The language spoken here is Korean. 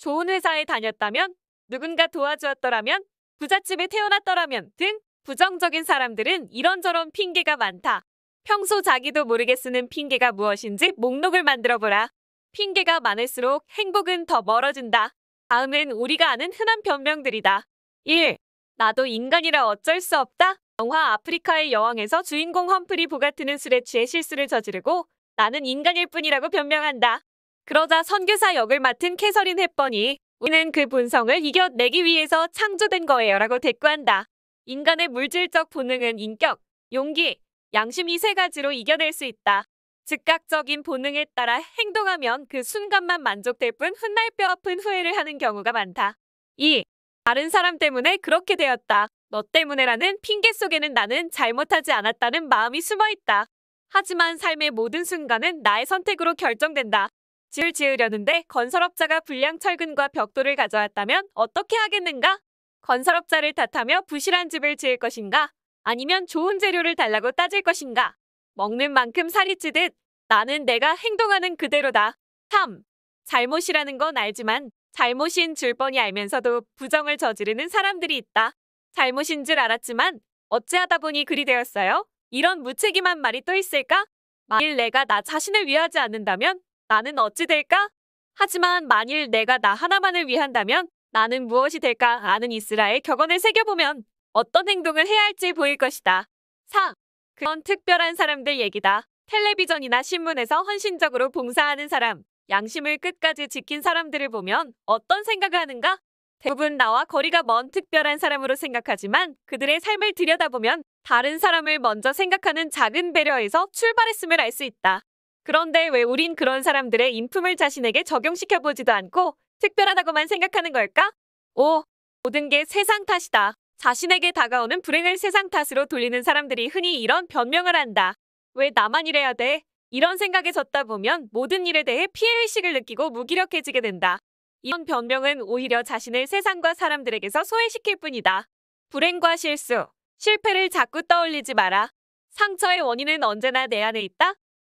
좋은 회사에 다녔다면, 누군가 도와주었더라면, 부잣집에 태어났더라면 등 부정적인 사람들은 이런저런 핑계가 많다. 평소 자기도 모르게 쓰는 핑계가 무엇인지 목록을 만들어보라. 핑계가 많을수록 행복은 더 멀어진다. 다음은 우리가 아는 흔한 변명들이다. 1. 나도 인간이라 어쩔 수 없다. 영화 아프리카의 여왕에서 주인공 험프리 보가트는 술에 취해 실수를 저지르고 나는 인간일 뿐이라고 변명한다. 그러자 선교사 역을 맡은 캐서린 햇번이 우리는 그 본성을 이겨내기 위해서 창조된 거예요 라고 대꾸한다. 인간의 물질적 본능은 인격, 용기, 양심 이 세 가지로 이겨낼 수 있다. 즉각적인 본능에 따라 행동하면 그 순간만 만족될 뿐 훗날 뼈 아픈 후회를 하는 경우가 많다. 2. 다른 사람 때문에 그렇게 되었다. 너 때문에라는 핑계 속에는 나는 잘못하지 않았다는 마음이 숨어 있다. 하지만 삶의 모든 순간은 나의 선택으로 결정된다. 집을 지으려는데 건설업자가 불량 철근과 벽돌을 가져왔다면 어떻게 하겠는가? 건설업자를 탓하며 부실한 집을 지을 것인가? 아니면 좋은 재료를 달라고 따질 것인가? 먹는 만큼 살이 찌듯 나는 내가 행동하는 그대로다. 3. 잘못이라는 건 알지만 잘못인 줄 뻔히 알면서도 부정을 저지르는 사람들이 있다. 잘못인 줄 알았지만 어찌하다 보니 그리 되었어요? 이런 무책임한 말이 또 있을까? 만일 내가 나 자신을 위하지 않는다면 나는 어찌 될까? 하지만 만일 내가 나 하나만을 위한다면 나는 무엇이 될까? 아는 이스라엘 격언을 새겨보면 어떤 행동을 해야 할지 보일 것이다. 4. 그런 특별한 사람들 얘기다. 텔레비전이나 신문에서 헌신적으로 봉사하는 사람, 양심을 끝까지 지킨 사람들을 보면 어떤 생각을 하는가? 대부분 나와 거리가 먼 특별한 사람으로 생각하지만 그들의 삶을 들여다보면 다른 사람을 먼저 생각하는 작은 배려에서 출발했음을 알 수 있다. 그런데 왜 우린 그런 사람들의 인품을 자신에게 적용시켜보지도 않고 특별하다고만 생각하는 걸까? 5. 모든 게 세상 탓이다. 자신에게 다가오는 불행을 세상 탓으로 돌리는 사람들이 흔히 이런 변명을 한다. 왜 나만 이래야 돼? 이런 생각에 젖다 보면 모든 일에 대해 피해의식을 느끼고 무기력해지게 된다. 이런 변명은 오히려 자신을 세상과 사람들에게서 소외시킬 뿐이다. 불행과 실수, 실패를 자꾸 떠올리지 마라. 상처의 원인은 언제나 내 안에 있다.